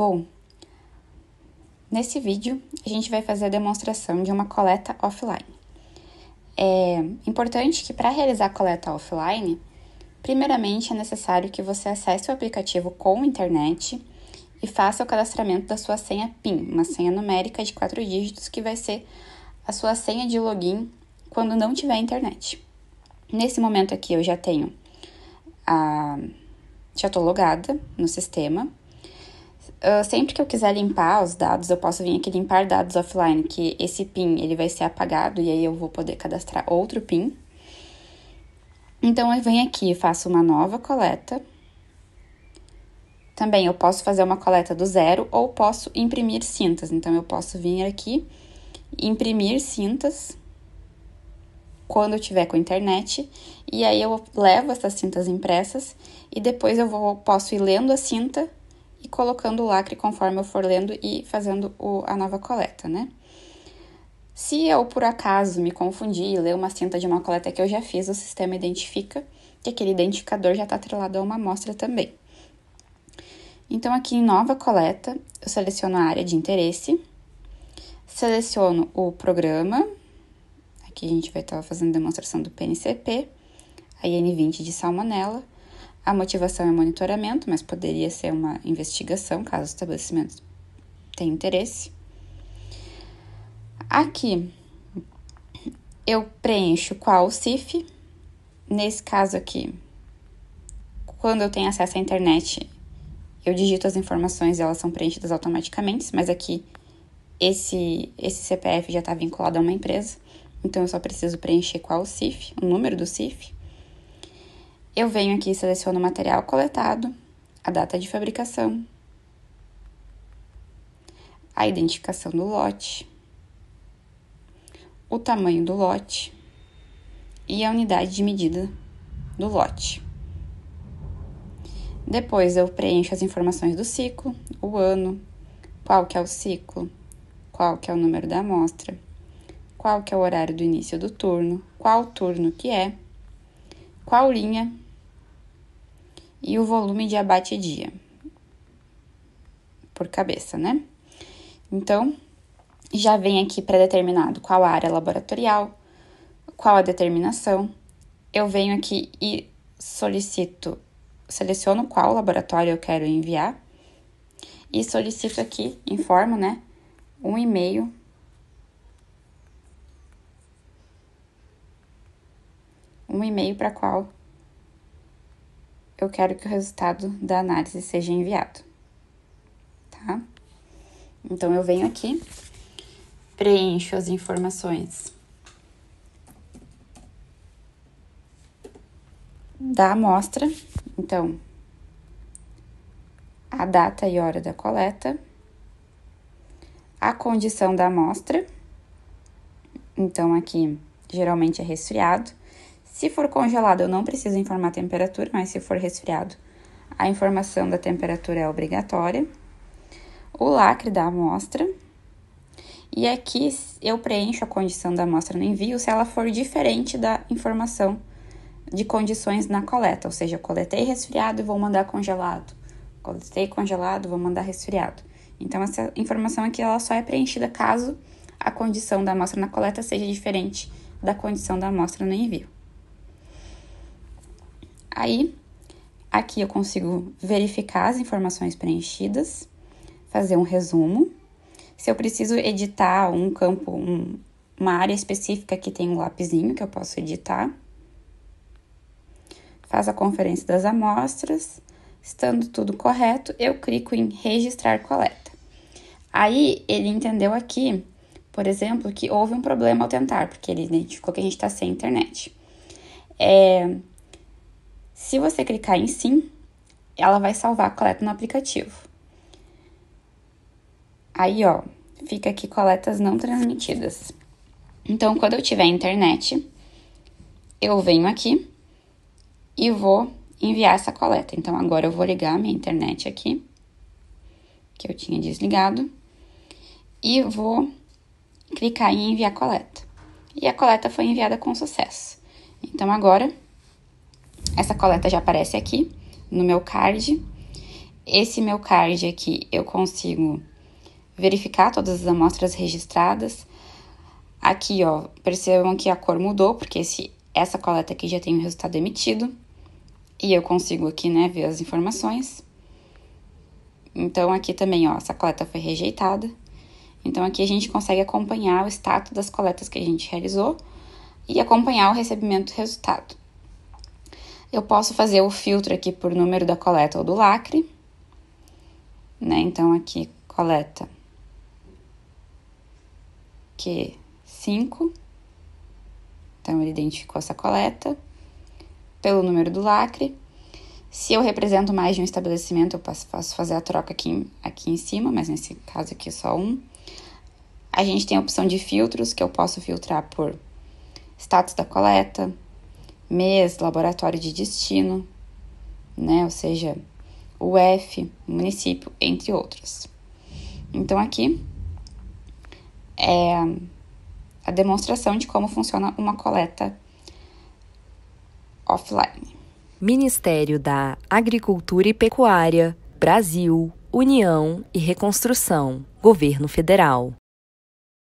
Bom, nesse vídeo a gente vai fazer a demonstração de uma coleta offline. É importante que para realizar a coleta offline, primeiramente é necessário que você acesse o aplicativo com internet e faça o cadastramento da sua senha PIN, uma senha numérica de quatro dígitos que vai ser a sua senha de login quando não tiver internet. Nesse momento aqui eu já tenho a já estou logada no sistema ah, sempre que eu quiser limpar os dados, eu posso vir aqui limpar dados offline, que esse PIN ele vai ser apagado e aí eu vou poder cadastrar outro PIN. Então eu venho aqui e faço uma nova coleta. Também eu posso fazer uma coleta do zero ou posso imprimir cintas. Então eu posso vir aqui imprimir cintas quando eu tiver com internet, e aí eu levo essas cintas impressas e depois eu vou, posso ir lendo a cinta e colocando o lacre conforme eu for lendo e fazendo o, a nova coleta, né? Se eu por acaso me confundir e ler uma cinta de uma coleta que eu já fiz, o sistema identifica que aquele identificador já está atrelado a uma amostra também. Então, aqui em nova coleta, eu seleciono a área de interesse, seleciono o programa, aqui a gente vai estar tá fazendo demonstração do PNCP, a IN20 de salmonela, a motivação é monitoramento, mas poderia ser uma investigação, caso o estabelecimento tenha interesse. Aqui eu preencho qual CIF. Nesse caso aqui, quando eu tenho acesso à internet, eu digito as informações e elas são preenchidas automaticamente, mas aqui esse, esse CPF já está vinculado a uma empresa, então eu só preciso preencher qual CIF, o número do CIF. Eu venho aqui e seleciono o material coletado, a data de fabricação, a identificação do lote, o tamanho do lote e a unidade de medida do lote. Depois eu preencho as informações do ciclo, o ano, qual que é o ciclo, qual que é o número da amostra, qual que é o horário do início do turno, qual turno que é qual linha e o volume de abate dia por cabeça, né? Então, já vem aqui pré-determinado qual a área laboratorial, qual a determinação. Eu venho aqui e solicito, seleciono qual laboratório eu quero enviar e solicito aqui, informo, né, um e-mail um e-mail para qual eu quero que o resultado da análise seja enviado, tá? Então eu venho aqui, preencho as informações da amostra, então a data e hora da coleta, a condição da amostra, então aqui geralmente é resfriado, se for congelado, eu não preciso informar a temperatura, mas se for resfriado, a informação da temperatura é obrigatória. O lacre da amostra. E aqui eu preencho a condição da amostra no envio se ela for diferente da informação de condições na coleta, ou seja, coletei resfriado e vou mandar congelado. Coletei congelado, vou mandar resfriado. Então essa informação aqui ela só é preenchida caso a condição da amostra na coleta seja diferente da condição da amostra no envio. Aí, aqui eu consigo verificar as informações preenchidas, fazer um resumo. Se eu preciso editar um campo, um, uma área específica que tem um lapisinho que eu posso editar. Faz a conferência das amostras. Estando tudo correto, eu clico em registrar coleta. Aí ele entendeu aqui, por exemplo, que houve um problema ao tentar, porque ele identificou que a gente está sem internet. É, se você clicar em sim, ela vai salvar a coleta no aplicativo. Aí, ó, fica aqui coletas não transmitidas. Então, quando eu tiver internet, eu venho aqui e vou enviar essa coleta. Então, agora eu vou ligar a minha internet aqui, que eu tinha desligado, e vou clicar em enviar coleta. E a coleta foi enviada com sucesso. Então, agora essa coleta já aparece aqui no meu card. Esse meu card aqui eu consigo verificar todas as amostras registradas. Aqui, ó, percebam que a cor mudou, porque esse, essa coleta aqui já tem o resultado emitido. E eu consigo aqui, né, ver as informações. Então, aqui também, ó, essa coleta foi rejeitada. Então, aqui a gente consegue acompanhar o status das coletas que a gente realizou e acompanhar o recebimento do resultado. Eu posso fazer o filtro aqui por número da coleta ou do lacre, né? Então aqui coleta Q5. Então ele identificou essa coleta pelo número do lacre. Se eu represento mais de um estabelecimento, eu posso, fazer a troca aqui, aqui em cima, mas nesse caso aqui é só um. A gente tem a opção de filtros, que eu posso filtrar por status da coleta, mês, Laboratório de Destino, né? Ou seja, UF, município, entre outros. Então aqui é a demonstração de como funciona uma coleta offline. Ministério da Agricultura e Pecuária, Brasil, União e Reconstrução, Governo Federal.